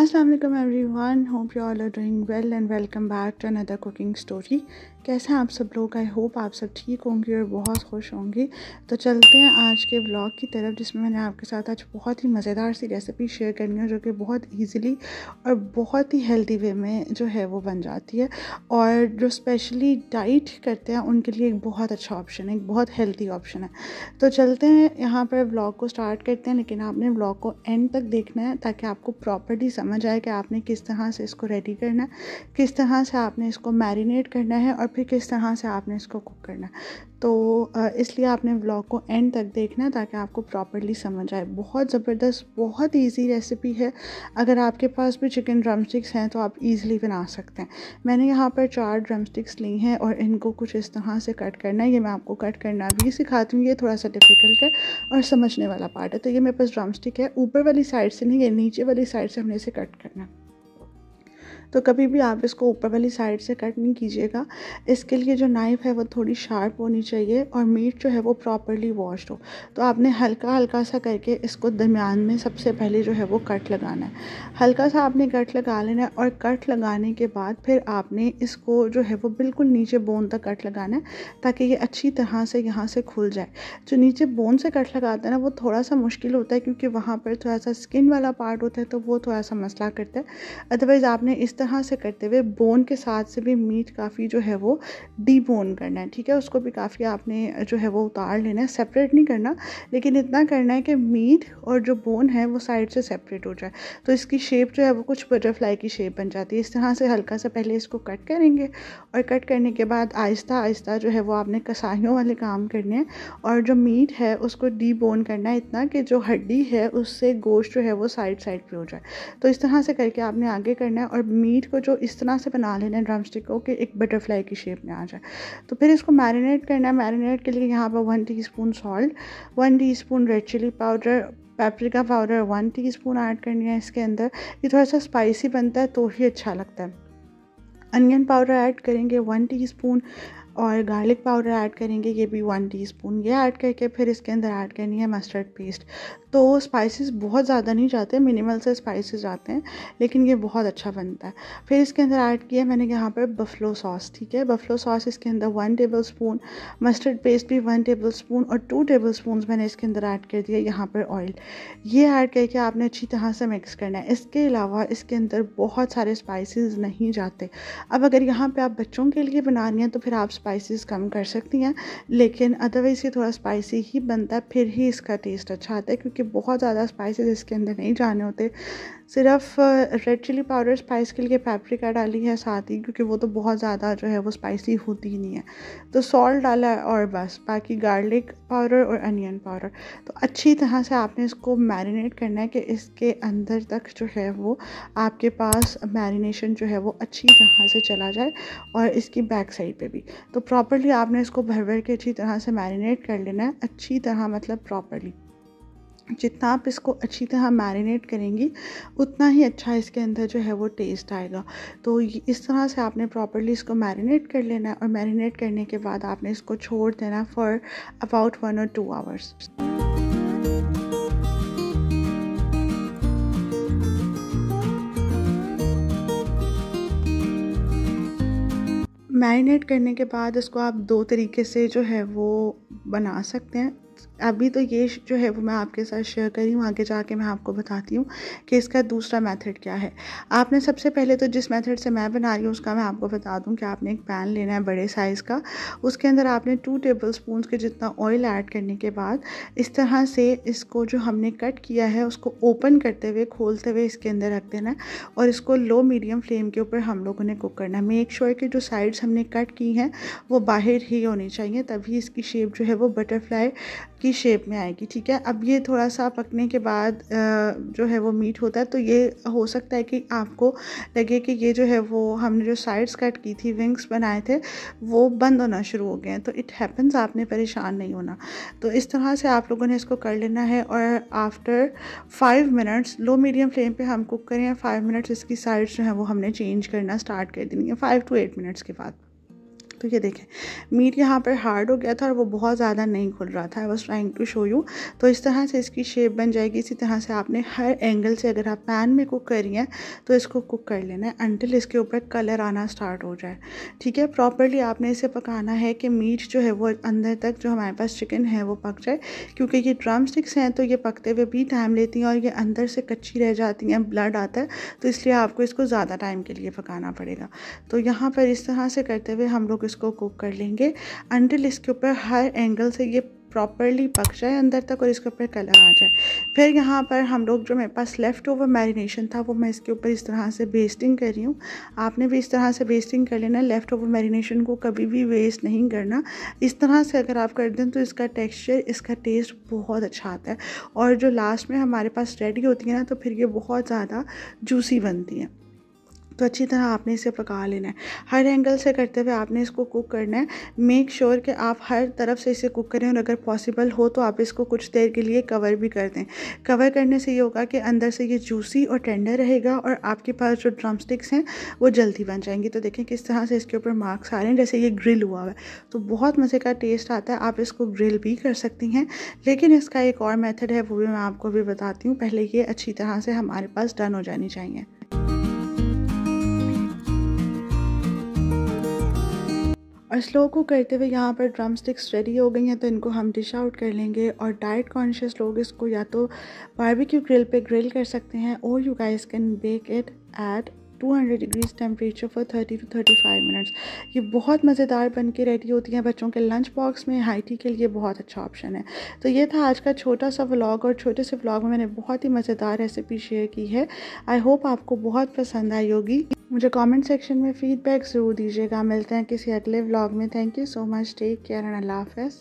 Assalamualaikum alaikum everyone hope you all are doing well and welcome back to another cooking story कैसे हैं आप सब लोग I hope आप सब ठीक होंगे और बहुत खुश होंगी तो चलते हैं आज के ब्लॉग की तरफ जिसमें मैंने आपके साथ आज बहुत ही मज़ेदार सी रेसिपी शेयर करनी है जो कि बहुत इजीली और बहुत ही हेल्दी वे में जो है वो बन जाती है और जो स्पेशली डाइट करते हैं उनके लिए एक बहुत अच्छा ऑप्शन है एक बहुत हेल्दी ऑप्शन है तो चलते हैं यहाँ पर ब्लॉग को स्टार्ट करते हैं लेकिन आपने ब्लॉग को एंड तक देखना है ताकि आपको प्रॉपरली समझ आए कि आपने किस तरह से इसको रेडी करना है किस तरह से आपने इसको मैरिनेट करना है और और फिर किस तरह से आपने इसको कुक करना तो इसलिए आपने व्लॉग को एंड तक देखना ताकि आपको प्रॉपरली समझ आए बहुत ज़बरदस्त बहुत इजी रेसिपी है अगर आपके पास भी चिकन स्टिक्स हैं तो आप इजीली बना सकते हैं मैंने यहाँ पर चार स्टिक्स ली हैं और इनको कुछ इस तरह से कट करना है ये मैं आपको कट करना भी सिखाती हूँ ये थोड़ा सा डिफ़िकल्ट है और समझने वाला पार्ट है तो ये मेरे पास स्टिक है ऊपर वाली साइड से नहीं ये नीचे वाली साइड से हमने इसे कट करना है तो कभी भी आप इसको ऊपर वाली साइड से कट नहीं कीजिएगा इसके लिए जो नाइफ़ है वो थोड़ी शार्प होनी चाहिए और मीट जो है वो प्रॉपरली वॉश हो तो आपने हल्का हल्का सा करके इसको दरमियान में सबसे पहले जो है वो कट लगाना है हल्का सा आपने कट लगा लेना है और कट लगाने के बाद फिर आपने इसको जो है वो बिल्कुल नीचे बोन तक कट लगाना है ताकि ये अच्छी तरह से यहाँ से खुल जाए जो नीचे बोन से कट लगाते हैं ना वो थोड़ा सा मुश्किल होता है क्योंकि वहाँ पर थोड़ा सा स्किन वाला पार्ट होता है तो वो थोड़ा सा मसला करता है अदरवाइज़ आपने इस तरह से करते हुए बोन के साथ से भी मीट काफ़ी जो है वो डी बोन करना है ठीक है उसको भी काफ़ी आपने जो है वो उतार लेना है सेपरेट नहीं करना लेकिन इतना करना है कि मीट और जो बोन है वो साइड से सेपरेट हो जाए तो इसकी शेप जो है वो कुछ बटरफ्लाई की शेप बन जाती है इस तरह से हल्का सा पहले इसको कट करेंगे और कट करने के बाद आहिस्ता आहिस्ता जो है वो आपने कसाइयों वाले काम करने हैं और जो मीट है उसको डी बोन करना है इतना कि जो हड्डी है उससे गोश्त जो है वो साइड साइड पर हो जाए तो इस तरह से करके आपने आगे करना है और मीट मीट को जो इस तरह से बना लेना है ड्रम स्टिक को कि एक बटरफ्लाई की शेप में आ जाए तो फिर इसको मैरिनेट करना है मैरिनेट के लिए यहाँ पर one teaspoon salt one teaspoon red chilli powder paprika powder one teaspoon add करनी है इसके अंदर ये थोड़ा सा स्पाइसी बनता है तो ही अच्छा लगता है अनियन पाउडर ऐड करेंगे वन टी स्पून और गार्लिक पाउडर ऐड करेंगे ये भी वन टीस्पून ये ऐड करके फिर इसके अंदर ऐड करनी है मस्टर्ड पेस्ट तो स्पाइसेस बहुत ज़्यादा नहीं जाते मिनिमल से स्पाइसेस जाते हैं लेकिन ये बहुत अच्छा बनता है फिर इसके अंदर ऐड किया मैंने यहाँ पर बफलो सॉस ठीक है बफलो सॉस इसके अंदर one tablespoon mustard paste भी वन टेबल स्पून और टू टेबल स्पून मैंने इसके अंदर ऐड कर दिया यहाँ पर ऑयल ये ऐड करके आपने अच्छी तरह से मिक्स करना है इसके अलावा इसके अंदर बहुत सारे स्पाइसेस नहीं जाते अब अगर यहाँ पर आप बच्चों के लिए बनानी हैं तो फिर आप स्पाइसेस कम कर सकती हैं लेकिन अदरवाइज़ ये थोड़ा स्पाइसी ही बनता है फिर ही इसका टेस्ट अच्छा आता है क्योंकि बहुत ज़्यादा स्पाइसेस इसके अंदर नहीं जाने होते सिर्फ रेड चिली पाउडर स्पाइस के लिए पैप्रिका डाली है साथ ही क्योंकि वो तो बहुत ज़्यादा जो है वो स्पाइसी होती ही नहीं है तो सॉल्ट डाला है और बस बाकी गार्लिक पाउडर और अनियन पाउडर तो अच्छी तरह से आपने इसको मैरिनेट करना है कि इसके अंदर तक जो है वो आपके पास मैरिनेशन जो है वो अच्छी तरह से चला जाए और इसकी बैक साइड पर भी तो प्रॉपरली आपने इसको भर भर के अच्छी तरह से मैरिनेट कर लेना है अच्छी तरह मतलब प्रॉपरली जितना आप इसको अच्छी तरह मैरिनेट करेंगी उतना ही अच्छा इसके अंदर जो है वो टेस्ट आएगा तो इस तरह से आपने प्रॉपरली इसको मैरिनेट कर लेना है और मैरिनेट करने के बाद आपने इसको छोड़ देना फॉर अबाउट वन और टू आवर्स मैरिनेट करने के बाद इसको आप दो तरीके से जो है वो बना सकते हैं अभी तो ये जो है वो मैं आपके साथ शेयर करी हूँ आगे जाके मैं आपको बताती हूँ कि इसका दूसरा मेथड क्या है आपने सबसे पहले तो जिस मेथड से मैं बना रही हूँ उसका मैं आपको बता दूँ कि आपने एक पैन लेना है बड़े साइज़ का उसके अंदर आपने टू टेबल स्पून के जितना ऑयल ऐड करने के बाद इस तरह से इसको जो हमने कट किया है उसको ओपन करते हुए खोलते हुए इसके अंदर रख देना है और इसको लो मीडियम फ्लेम के ऊपर हम लोगों ने कुक करना है मेक श्योर कि जो साइड्स हमने कट की हैं वो बाहर ही होनी चाहिए तभी इसकी शेप जो है वो बटरफ्लाई की शेप में आएगी ठीक है अब ये थोड़ा सा पकने के बाद जो है वो मीट होता है तो ये हो सकता है कि आपको लगे कि ये जो है वो हमने जो साइड्स कट की थी विंग्स बनाए थे वो बंद होना शुरू हो गए हैं तो इट हैपन्स आपने परेशान नहीं होना तो इस तरह से आप लोगों ने इसको कर लेना है और after five minutes low medium flame पर हम कुक करें फाइव मिनट्स इसकी साइड्स जो है वो हमने चेंज करना स्टार्ट कर देनी है फाइव टू एट मिनट्स के बाद तो ये देखें मीट यहाँ पर हार्ड हो गया था और वो बहुत ज़्यादा नहीं खुल रहा था I was trying to show you तो इस तरह से इसकी शेप बन जाएगी इसी तरह से आपने हर एंगल से अगर आप पैन में कुक करी हैं तो इसको कुक कर लेना है अंटिल इसके ऊपर कलर आना स्टार्ट हो जाए ठीक है प्रॉपरली आपने इसे पकाना है कि मीट जो है वो अंदर तक जो हमारे पास चिकन है वो पक जाए क्योंकि ये ड्रम स्टिक्स हैं तो ये पकते हुए भी टाइम लेती हैं और ये अंदर से कच्ची रह जाती हैं ब्लड आता है तो इसलिए आपको इसको ज़्यादा टाइम के लिए पकाना पड़ेगा तो यहाँ पर इस तरह से करते हुए हम लोग इसको कुक कर लेंगे अंटिल इसके ऊपर हर एंगल से ये प्रॉपरली पक जाए अंदर तक और इसके ऊपर कलर आ जाए फिर यहाँ पर हम लोग जो मेरे पास लेफ़्ट ओवर मैरिनेशन था वो मैं इसके ऊपर इस तरह से बेस्टिंग कर रही हूँ आपने भी इस तरह से बेस्टिंग कर लेना लेफ़्ट ओवर मैरिनेशन को कभी भी वेस्ट नहीं करना इस तरह से अगर आप कर दें तो इसका टेक्स्चर इसका टेस्ट बहुत अच्छा आता है और जो लास्ट में हमारे पास रेडी होती है ना तो फिर ये बहुत ज़्यादा जूसी बनती है तो अच्छी तरह आपने इसे पका लेना है हर एंगल से करते हुए आपने इसको कुक करना है मेक श्योर sure कि आप हर तरफ से इसे कुक करें और अगर पॉसिबल हो तो आप इसको कुछ देर के लिए कवर भी कर दें कवर करने से ये होगा कि अंदर से ये जूसी और टेंडर रहेगा और आपके पास जो ड्रम हैं वो जल्दी बन जाएंगी तो देखें किस तरह से इसके ऊपर मार्क्स आ रहे हैं जैसे ये ग्रिल हुआ है तो बहुत मज़े का टेस्ट आता है आप इसको ग्रिल भी कर सकती हैं लेकिन इसका एक और मेथड है वो भी मैं आपको भी बताती हूँ पहले ये अच्छी तरह से हमारे पास डन हो जानी चाहिए और स्लो को करते हुए यहाँ पर ड्रम स्टिक्स रेडी हो गई हैं तो इनको हम डिश आउट कर लेंगे और डाइट कॉन्शियस लोग इसको या तो बारबेक्यू ग्रिल पे ग्रिल कर सकते हैं और you guys can bake it at 200 degrees temperature for 30 to 35 minutes ये बहुत मज़ेदार बन के रेडी होती हैं बच्चों के लंच बॉक्स में हाइटी के लिए बहुत अच्छा ऑप्शन है तो ये था आज का छोटा सा व्लॉग और छोटे से व्लॉग में मैंने बहुत ही मज़ेदार रेसिपी शेयर की है आई होप आपको बहुत पसंद आई होगी मुझे कमेंट सेक्शन में फ़ीडबैक ज़रूर दीजिएगा मिलते हैं किसी अगले व्लॉग में thank you so much take care and अल्लाह हाफिज़